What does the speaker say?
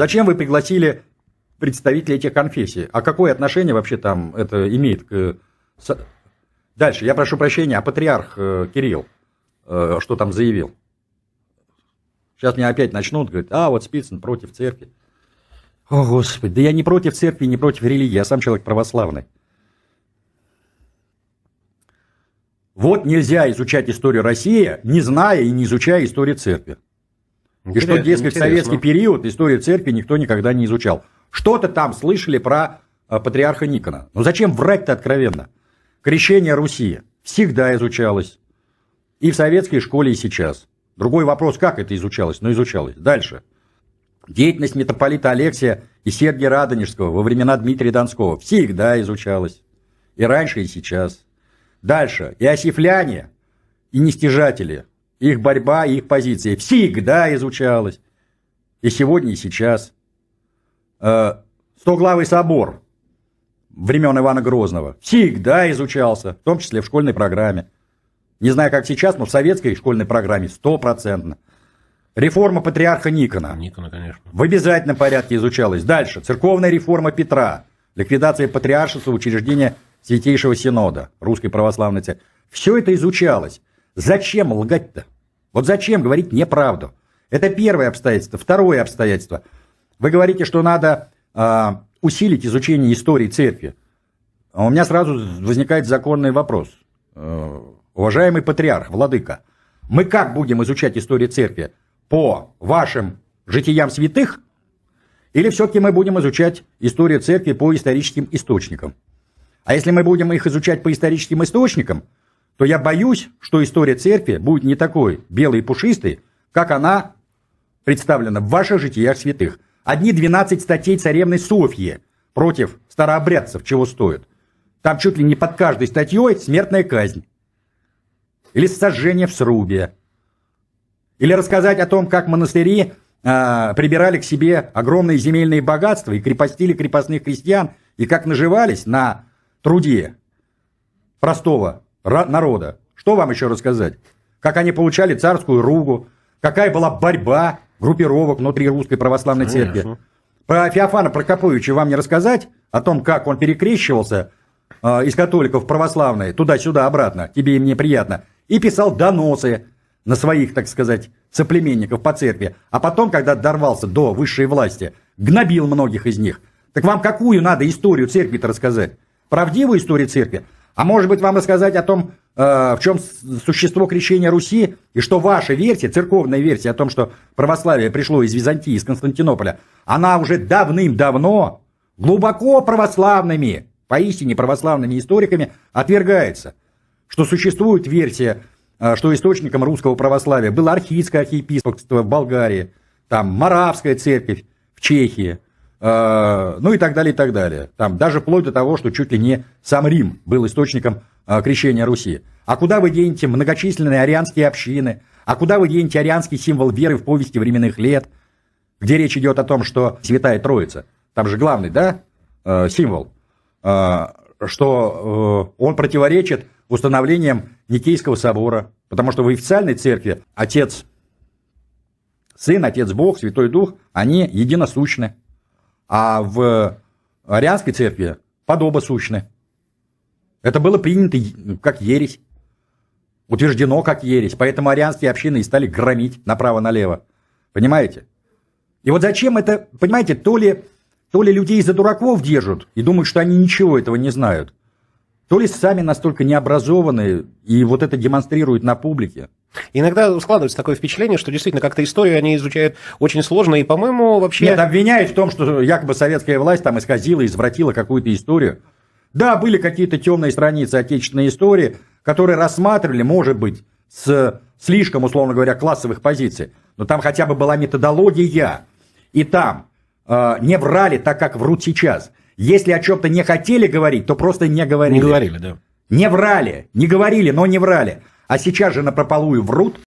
Зачем вы пригласили представителей этих конфессий? А какое отношение вообще там это имеет к... Э, Дальше, я прошу прощения, а патриарх э, Кирилл э, что там заявил? Сейчас мне опять начнут, говорить, а вот Спицын против церкви. О, Господи, да я не против церкви, не против религии, я сам человек православный. Вот нельзя изучать историю России, не зная и не изучая историю церкви. И что, дескать, в советский период историю церкви никто никогда не изучал. Что-то там слышали про э, патриарха Никона. Но зачем врать-то откровенно? Крещение Руси всегда изучалось. И в советской школе, и сейчас. Другой вопрос, как это изучалось, но изучалось. Дальше. Деятельность митрополита Алексия и Сергия Радонежского во времена Дмитрия Донского всегда изучалась. И раньше, и сейчас. Дальше. и Иосифляне и нестяжатели их борьба и их позиции всегда изучалась. И сегодня, и сейчас. Э, Стоглавый собор времен Ивана Грозного всегда изучался, в том числе в школьной программе. Не знаю, как сейчас, но в советской школьной программе стопроцентно. Реформа патриарха Никона. Никона, конечно. В обязательном порядке изучалась. Дальше. Церковная реформа Петра. Ликвидация патриаршества, учреждение Святейшего Синода Русской Православной Церкви. Все это изучалось. Зачем лгать-то? Вот зачем говорить неправду? Это первое обстоятельство. Второе обстоятельство. Вы говорите, что надо э, усилить изучение истории церкви. А у меня сразу возникает законный вопрос. Э, уважаемый патриарх, владыка, мы как будем изучать историю церкви? По вашим житиям святых? Или все-таки мы будем изучать историю церкви по историческим источникам? А если мы будем их изучать по историческим источникам, то я боюсь, что история церкви будет не такой белой и пушистой, как она представлена в ваших житиях святых. Одни 12 статей царевной Софьи против старообрядцев чего стоит. Там чуть ли не под каждой статьей смертная казнь. Или сожжение в срубе. Или рассказать о том, как монастыри э, прибирали к себе огромные земельные богатства и крепостили крепостных крестьян, и как наживались на труде простого народа. Что вам еще рассказать? Как они получали царскую ругу, какая была борьба группировок внутри русской православной церкви. Про Феофана Прокоповича вам не рассказать, о том, как он перекрещивался э, из католиков в православные, туда-сюда, обратно, тебе им неприятно, и писал доносы на своих, так сказать, соплеменников по церкви, а потом, когда дорвался до высшей власти, гнобил многих из них. Так вам какую надо историю церкви-то рассказать? Правдивую историю церкви? А может быть, вам рассказать о том, э, в чем существо крещения Руси, и что ваша версия, церковная версия о том, что православие пришло из Византии, из Константинополя, она уже давным-давно глубоко православными, поистине православными историками отвергается, что существует версия, э, что источником русского православия было архийское архиепископство в Болгарии, там Моравская церковь в Чехии – Э, ну и так далее, и так далее. Там даже вплоть до того, что чуть ли не сам Рим был источником э, крещения Руси. А куда вы денете многочисленные арианские общины? А куда вы денете арианский символ веры в повести временных лет? Где речь идет о том, что Святая Троица, там же главный, да, э, символ, что он противоречит установлением Никейского собора, потому что в официальной церкви отец Сын, Отец Бог, Святой Дух, они единосущны. А в Арианской церкви подоба сущны. Это было принято как ересь, утверждено как ересь. Поэтому арианские общины и стали громить направо-налево. Понимаете? И вот зачем это, понимаете, то ли, то ли людей за дураков держат и думают, что они ничего этого не знают, то ли сами настолько необразованные, и вот это демонстрируют на публике. Иногда складывается такое впечатление, что действительно как-то историю они изучают очень сложно, и, по-моему, вообще... Нет, обвиняют в том, что якобы советская власть там исказила, извратила какую-то историю. Да, были какие-то темные страницы отечественной истории, которые рассматривали, может быть, с слишком, условно говоря, классовых позиций, но там хотя бы была методология, и там э, не врали так, как врут сейчас. Если о чем-то не хотели говорить, то просто не говорили. Не говорили, да. Не врали, не говорили, но не врали. А сейчас же на прополую врут,